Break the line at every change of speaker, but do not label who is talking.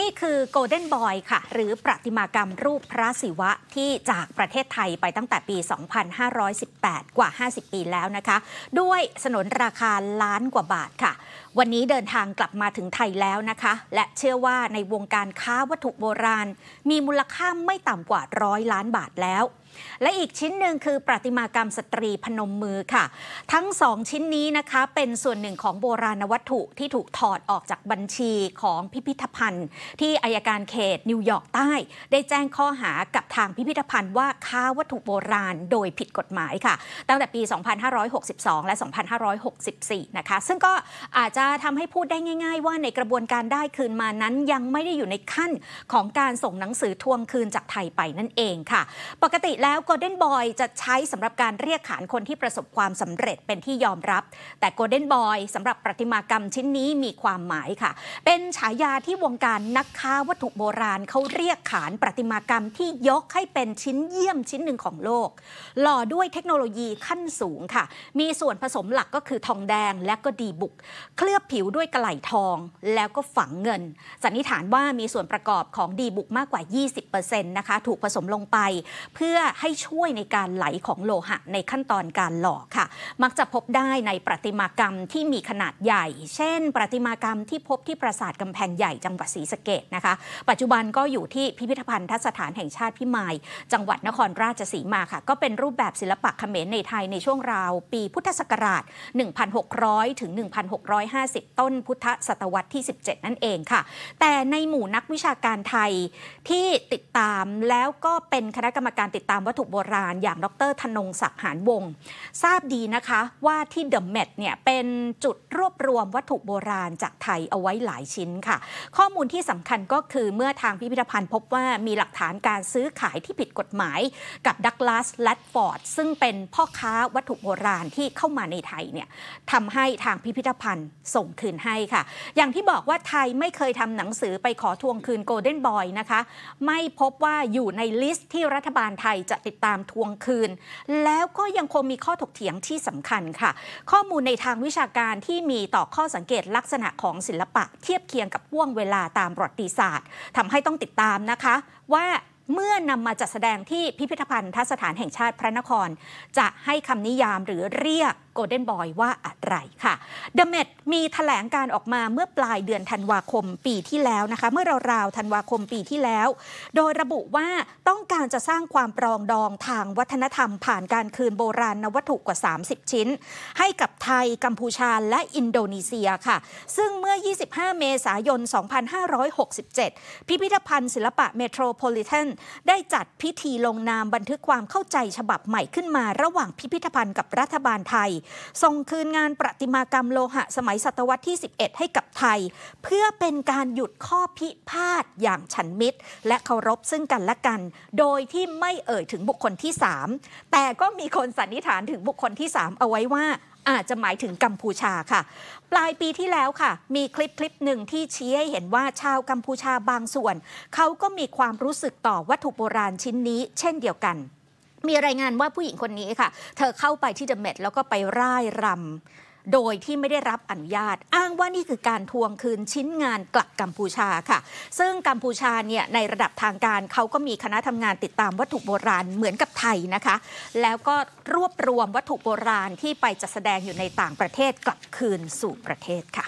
นี่คือโกลเด้นบอยค่ะ หรือประติมากรรมรูปพระศิวะที่จากประเทศไทยไปตั้งแต่ปี 2518 กว่า 50 ปีแล้วนะคะ ด้วยสนนราคาล้านกว่าบาทค่ะ วันนี้เดินทางกลับมาถึงไทยแล้วนะคะ และเชื่อว่าในวงการค้าวัตถุโบราณมีมูลค่าไม่ต่ำกว่าร้อยล้านบาทแล้วและอีกชิ้นหนึ่งคือประติมากรรมสตรีพนมมือค่ะ ทั้งสองชิ้นนี้นะคะเป็นส่วนหนึ่งของโบราณวัตถุที่ถูกถอดออกจากบัญชีของพิพิธภัณฑ์ ที่อายการเขต นิวยอร์กใต้ ได้แจ้งข้อหากับทางพิพิธภัณฑ์ว่าค้าวัตถุโบราณโดยผิดกฎหมายค่ะ ตั้งแต่ปี 2562 และ 2564 นะคะ ซึ่งก็อาจจะทำให้พูดได้ง่าย ๆว่าในกระบวนการได้คืนมานั้นยังไม่ได้อยู่ในขั้นของการส่งหนังสือทวงคืนจากไทยไปนั่นเองค่ะ ปกติแล้วโกลเด้นบอยจะใช้สำหรับการเรียกขานคนที่ประสบความสำเร็จเป็นที่ยอมรับ แต่โกลเด้นบอยสำหรับประติมากรรมชิ้นนี้มีความหมายค่ะ เป็นฉายาที่วงการนักค้าวัตถุโบราณเขาเรียกขานประติมากรรมที่ยกให้เป็นชิ้นเยี่ยมชิ้นหนึ่งของโลก หล่อด้วยเทคโนโลยีขั้นสูงค่ะ มีส่วนผสมหลักก็คือทองแดงและก็ดีบุกเคลือบผิวด้วยกระไหล่ทอง แล้วก็ฝังเงินสันนิษฐานว่ามีส่วนประกอบของดีบุกมากกว่า 20%นะคะถูกผสมลงไป เพื่อให้ช่วยในการไหลของโลหะในขั้นตอนการหล่อค่ะ มักจะพบได้ในประติมากรรมที่มีขนาดใหญ่ เช่นประติมากรรมที่พบที่ปราสาทกำแพงใหญ่จังหวัดศรีสะเกดนะคะ ปัจจุบันก็อยู่ที่พิพิธภัณฑ์ทัสถานแห่งชาติพิมาย จังหวัดนครราชสีมาค่ะ ก็เป็นรูปแบบศิลปะเขมรในไทยในช่วงราวปีพุทธศักราช 1600ถึง1650 ต้นพุทธศตวรรษที่ 17นั่นเองค่ะ แต่ในหมู่นักวิชาการไทยที่ติดตามแล้วก็เป็นคณะกรรมการติดตามวัตถุโบราณอย่างดร ธนงศักดิ์หานวงทราบดีนะคะว่าที่เดอะเมดเนี่ย เป็นจุดรวบรวมวัตถุโบราณจากไทยเอาไว้หลายชิ้นค่ะ ข้อมูลที่สำคัญก็คือเมื่อทางพิพิธภัณฑ์พบว่ามีหลักฐานการซื้อขายที่ผิดกฎหมาย กับดักลาสแลดฟอร์ดซึ่งเป็นพ่อค้าวัตถุโบราณที่เข้ามาในไทยเนี่ยทำให้ทางพิพิธภัณฑ์ส่งคืนให้ค่ะ อย่างที่บอกว่าไทยไม่เคยทำหนังสือไปขอทวงคืนโกลเด้นบอยนะคะ ไม่พบว่าอยู่ในลิสต์ที่รัฐบาลไทยจะติดตามทวงคืน แล้วก็ยังคงมีข้อถกเถียงที่สำคัญค่ะ ข้อมูลในทางวิชาการที่มีต่อข้อสังเกตลักษณะของศิลปะ เทียบเคียงกับว่วงเวลาตามประวัติศาสตร์ทำให้ต้องติดตามนะคะว่าเมื่อนำมาจัดแสดงที่พิพิธภัณฑ์ทสถานแห่งชาติพระนคร จะให้คำนิยามหรือเรียกโกลเด้นบอยว่าอะไรค่ะเดเมดมีถแถลงการออกมาเมื่อปลายเดือนธันวาคมปีที่แล้วนะคะ เมื่อราวๆธันวาคมปีที่แล้ว โดยระบุว่าต้องการจะสร้างความปรองดองทางวัฒนธรรม ผ่านการคืนโบราณวัตถุกว่า 30 ชิ้น ให้กับไทยกัมพูชาและอินโดนีเซียค่ะ ซึ่งเมื่อ 25 เมษายน 2567 พิพิธภัณฑ์ศิลปะเมโทรโพลิแทนได้จัดพิธีลงนามบันทึกความเข้าใจฉบับใหม่ขึ้นมาระหว่างพิพิธภัณฑ์กับรัฐบาลไทยส่งคืนงานประติมากรรมโลหะสมัยศตวรรษที่ 11 ให้กับไทย เพื่อเป็นการหยุดข้อพิพาทอย่างฉันมิตรและเคารพซึ่งกันและกัน โดยที่ไม่เอ่ยถึงบุคคลที่ 3 แต่ก็มีคนสันนิษฐานถึงบุคคลที่ 3 เอาไว้ว่าอาจจะหมายถึงกัมพูชาค่ะ ปลายปีที่แล้วค่ะ มีคลิปคลิปหนึ่งที่ชี้ให้เห็นว่าชาวกัมพูชาบางส่วน เขาก็มีความรู้สึกต่อวัตถุโบราณชิ้นนี้เช่นเดียวกัน มีรายงานว่าผู้หญิงคนนี้ค่ะ เธอเข้าไปที่เดอะเมดแล้วก็ไปร่ายรำโดยที่ไม่ได้รับอนุญาต อ้างว่านี่คือการทวงคืนชิ้นงานกลับกัมพูชาค่ะ ซึ่งกัมพูชาเนี่ยในระดับทางการเขาก็มีคณะทำงานติดตามวัตถุโบราณเหมือนกับไทยนะคะ แล้วก็รวบรวมวัตถุโบราณที่ไปจัดแสดงอยู่ในต่างประเทศกลับคืนสู่ประเทศค่ะ